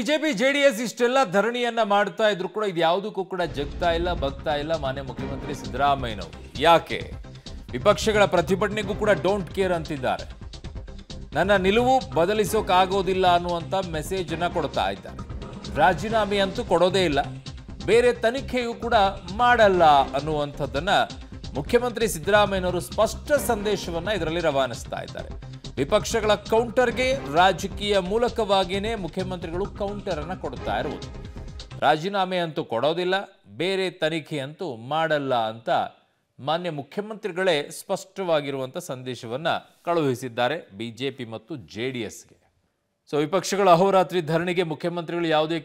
BJP JDS ಇಷ್ಟೆಲ್ಲ ಧರಣಿಯನ್ನ ಮಾಡ್ತಾ ಇದ್ರು ಕೂಡ ಇದು ಯಾವುದಕ್ಕೂ ಕೂಡ ಜಗ್ತಾ ಇಲ್ಲ ಬಗ್ತಾ ಇಲ್ಲ ಮಾನ್ಯ ಮುಖ್ಯಮಂತ್ರಿ ಸಿದ್ದರಾಮಯ್ಯನವರು ಯಾಕೆ ವಿಪಕ್ಷಗಳ ಪ್ರತಿಭಟನೆಗೂ ಕೂಡ ಡೋಂಟ್ ಕೇರ್ ಅಂತಿದ್ದಾರೆ ನನ್ನ ನಿಲುವು ಬದಲಿಸೋಕಾಗೋದಿಲ್ಲ ಅನ್ನುವಂಥ ಮೆಸೇಜ್ ಅನ್ನ ಕೊಡ್ತಾ ಇದ್ದಾರೆ ರಾಜೀನಾಮೆ ಅಂತೂ ಕೊಡೋದೇ ಇಲ್ಲ ಬೇರೆ ತನಿಖೆಯೂ ಕೂಡ ಮಾಡಲ್ಲ ಅನ್ನುವಂಥದ್ದನ್ನ ಮುಖ್ಯಮಂತ್ರಿ ಸಿದ್ದರಾಮಯ್ಯನವರು ಸ್ಪಷ್ಟ ಸಂದೇಶವನ್ನ ಇದರಲ್ಲಿ ರವಾನಿಸ್ತಾ ಇದ್ದಾರೆ ವಿಪಕ್ಷಗಳ ಕೌಂಟರ್ಗೆ ರಾಜಕೀಯ ಮೂಲಕವಾಗಿಯೇ ಮುಖ್ಯಮಂತ್ರಿಗಳು ಕೌಂಟರ್ ಅನ್ನು ಕೊಡ್ತಾ ಇರುವುದು ರಾಜೀನಾಮೆ ಅಂತೂ ಕೊಡೋದಿಲ್ಲ ಬೇರೆ ತನಿಖೆ ಅಂತೂ ಮಾಡಲ್ಲ ಅಂತ ಮಾನ್ಯ ಮುಖ್ಯಮಂತ್ರಿಗಳೇ ಸ್ಪಷ್ಟವಾಗಿರುವಂಥ ಸಂದೇಶವನ್ನು ಕಳುಹಿಸಿದ್ದಾರೆ ಬಿಜೆಪಿ ಮತ್ತು ಜೆ ಡಿ ಎಸ್ಗೆ ಸೊ ವಿಪಕ್ಷಗಳ ಅಹೋರಾತ್ರಿ ಧರಣಿಗೆ ಮುಖ್ಯಮಂತ್ರಿಗಳು ಯಾವುದೇ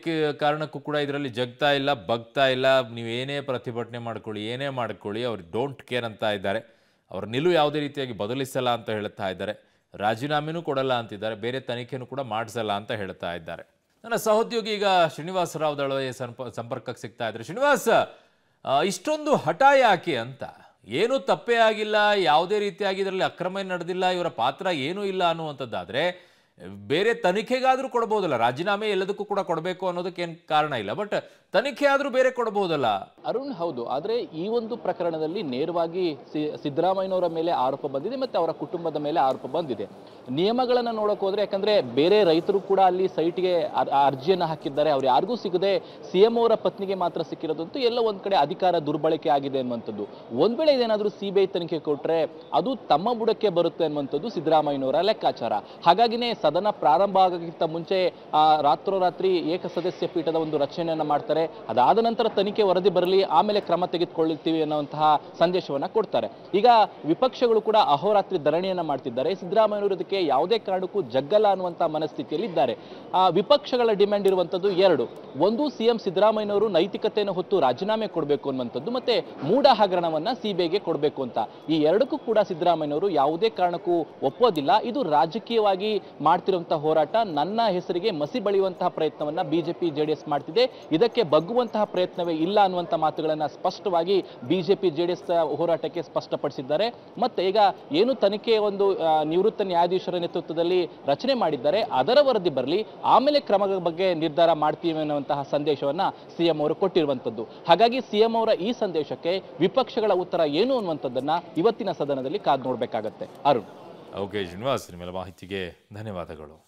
ಕಾರಣಕ್ಕೂ ಕೂಡ ಇದರಲ್ಲಿ ಜಗ್ತಾ ಇಲ್ಲ ಬಗ್ತಾ ಇಲ್ಲ ನೀವು ಏನೇ ಪ್ರತಿಭಟನೆ ಮಾಡ್ಕೊಳ್ಳಿ ಏನೇ ಮಾಡ್ಕೊಳ್ಳಿ ಅವ್ರು ಡೋಂಟ್ ಕೇರ್ ಅಂತ ಇದ್ದಾರೆ ಅವ್ರ ನಿಲುವು ಯಾವುದೇ ರೀತಿಯಾಗಿ ಬದಲಿಸಲ್ಲ ಅಂತ ಹೇಳ್ತಾ ಇದ್ದಾರೆ ರಾಜೀನಾಮೆನೂ ಕೊಡಲ್ಲ ಅಂತಿದ್ದಾರೆ ಬೇರೆ ತನಿಖೆನೂ ಕೂಡ ಮಾಡಿಸಲ್ಲ ಅಂತ ಹೇಳ್ತಾ ಇದ್ದಾರೆ ನನ್ನ ಸಹೋದ್ಯೋಗಿ ಈಗ ಶ್ರೀನಿವಾಸ ರಾವ್ ದಳವಯ್ಯ ಸಂಪರ್ಕಕ್ಕೆ ಸಿಗ್ತಾ ಇದ್ದಾರೆ ಶ್ರೀನಿವಾಸ ಇಷ್ಟೊಂದು ಹಠ ಯಾಕೆ ಅಂತ ಏನೂ ತಪ್ಪೇ ಆಗಿಲ್ಲ ಯಾವುದೇ ರೀತಿಯಾಗಿ ಇದರಲ್ಲಿ ಅಕ್ರಮ ನಡೆದಿಲ್ಲ ಇವರ ಪಾತ್ರ ಏನೂ ಇಲ್ಲ ಅನ್ನುವಂಥದ್ದಾದರೆ ಬೇರೆ ತನಿಖೆಗಾದರೂ ಕೊಡ್ಬೋದಲ್ಲ ರಾಜೀನಾಮೆ ಎಲ್ಲದಕ್ಕೂ ಕೂಡ ಕೊಡಬೇಕು ಅನ್ನೋದಕ್ಕೆ ಏನು ಕಾರಣ ಇಲ್ಲ ಬಟ್ ತನಿಖೆ ಆದರೂ ಬೇರೆ ಕೊಡ್ಬೋದಲ್ಲ ಅರುಣ್ ಹೌದು ಆದರೆ ಈ ಒಂದು ಪ್ರಕರಣದಲ್ಲಿ ನೇರವಾಗಿ ಸಿದ್ದರಾಮಯ್ಯನವರ ಮೇಲೆ ಆರೋಪ ಬಂದಿದೆ ಮತ್ತು ಅವರ ಕುಟುಂಬದ ಮೇಲೆ ಆರೋಪ ಬಂದಿದೆ ನಿಯಮಗಳನ್ನು ನೋಡೋಕೆ ಹೋದರೆ ಯಾಕಂದರೆ ಬೇರೆ ರೈತರು ಕೂಡ ಅಲ್ಲಿ ಸೈಟ್ಗೆ ಅರ್ಜಿಯನ್ನು ಹಾಕಿದ್ದಾರೆ ಅವ್ರು ಯಾರಿಗೂ ಸಿಗದೆ ಸಿ ಅವರ ಪತ್ನಿಗೆ ಮಾತ್ರ ಸಿಕ್ಕಿರೋದಂತೂ ಎಲ್ಲ ಒಂದು ಕಡೆ ಅಧಿಕಾರ ದುರ್ಬಳಕೆ ಆಗಿದೆ ಅನ್ನುವಂಥದ್ದು ಒಂದು ವೇಳೆ ಇದೇನಾದರೂ ಸಿ ಬಿ ಐ ತನಿಖೆ ಕೊಟ್ಟರೆ ಅದು ತಮ್ಮ ಬುಡಕ್ಕೆ ಬರುತ್ತೆ ಅನ್ನುವಂಥದ್ದು ಸಿದ್ದರಾಮಯ್ಯನವರ ಲೆಕ್ಕಾಚಾರ ಹಾಗಾಗಿನೇ ಸದನ ಪ್ರಾರಂಭ ಆಗೋಕ್ಕಿಂತ ಮುಂಚೆ ರಾತ್ರೋರಾತ್ರಿ ಏಕಸದಸ್ಯ ಪೀಠದ ಒಂದು ರಚನೆಯನ್ನ ಮಾಡ್ತಾರೆ ಅದಾದ ನಂತರ ತನಿಖೆ ವರದಿ ಬರಲಿ ಆಮೇಲೆ ಕ್ರಮ ತೆಗೆದುಕೊಳ್ಳುತ್ತೀವಿ ಅನ್ನುವಂತಹ ಸಂದೇಶವನ್ನು ಕೊಡ್ತಾರೆ ಈಗ ವಿಪಕ್ಷಗಳು ಕೂಡ ಅಹೋರಾತ್ರಿ ಧರಣಿಯನ್ನು ಮಾಡ್ತಿದ್ದಾರೆ ಸಿದ್ದರಾಮಯ್ಯವರು ಇದಕ್ಕೆ ಯಾವುದೇ ಕಾರಣಕ್ಕೂ ಜಗ್ಗಲ್ಲ ಅನ್ನುವಂತಹ ಮನಸ್ಥಿತಿಯಲ್ಲಿ ಇದ್ದಾರೆ ವಿಪಕ್ಷಗಳ ಡಿಮ್ಯಾಂಡ್ ಇರುವಂಥದ್ದು ಎರಡು ಒಂದು ಸಿಎಂ ಎಂ ಸಿದ್ದರಾಮಯ್ಯನವರು ನೈತಿಕತೆಯನ್ನು ಹೊತ್ತು ರಾಜೀನಾಮೆ ಕೊಡಬೇಕು ಅನ್ನುವಂಥದ್ದು ಮತ್ತೆ ಮೂಢ ಹಗರಣವನ್ನು ಸಿಬಿಐಗೆ ಕೊಡಬೇಕು ಅಂತ ಈ ಎರಡಕ್ಕೂ ಕೂಡ ಸಿದ್ದರಾಮಯ್ಯನವರು ಯಾವುದೇ ಕಾರಣಕ್ಕೂ ಒಪ್ಪೋದಿಲ್ಲ ಇದು ರಾಜಕೀಯವಾಗಿ ಮಾಡ ಮಾಡ್ತಿರುವಂತಹ ಹೋರಾಟ ನನ್ನ ಹೆಸರಿಗೆ ಮಸಿ ಬಳಿಯುವಂತಹ ಪ್ರಯತ್ನವನ್ನ ಬಿಜೆಪಿ ಜೆಡಿಎಸ್ ಮಾಡ್ತಿದೆ ಇದಕ್ಕೆ ಬಗ್ಗುವಂತಹ ಪ್ರಯತ್ನವೇ ಇಲ್ಲ ಅನ್ನುವಂತಹ ಮಾತುಗಳನ್ನು ಸ್ಪಷ್ಟವಾಗಿ ಬಿಜೆಪಿ ಜೆಡಿಎಸ್ ಹೋರಾಟಕ್ಕೆ ಸ್ಪಷ್ಟಪಡಿಸಿದ್ದಾರೆ ಮತ್ತೆ ಈಗ ಏನು ತನಿಖೆ ಒಂದು ನಿವೃತ್ತ ನ್ಯಾಯಾಧೀಶರ ನೇತೃತ್ವದಲ್ಲಿ ರಚನೆ ಮಾಡಿದ್ದಾರೆ ಅದರ ವರದಿ ಬರಲಿ ಆಮೇಲೆ ಕ್ರಮಗಳ ಬಗ್ಗೆ ನಿರ್ಧಾರ ಮಾಡ್ತೀವಿ ಅನ್ನುವಂತಹ ಸಂದೇಶವನ್ನ ಸಿಎಂ ಅವರು ಕೊಟ್ಟಿರುವಂಥದ್ದು ಹಾಗಾಗಿ ಸಿಎಂ ಅವರ ಈ ಸಂದೇಶಕ್ಕೆ ವಿಪಕ್ಷಗಳ ಉತ್ತರ ಏನು ಅನ್ನುವಂಥದ್ದನ್ನ ಇವತ್ತಿನ ಸದನದಲ್ಲಿ ಕಾದು ನೋಡಬೇಕಾಗತ್ತೆ ಅರುಣ್ ಓಕೆ ಶ್ರೀನಿವಾಸ್ ನಿಮ್ಮೆಲ್ಲ ಮಾಹಿತಿಗೆ ಧನ್ಯವಾದಗಳು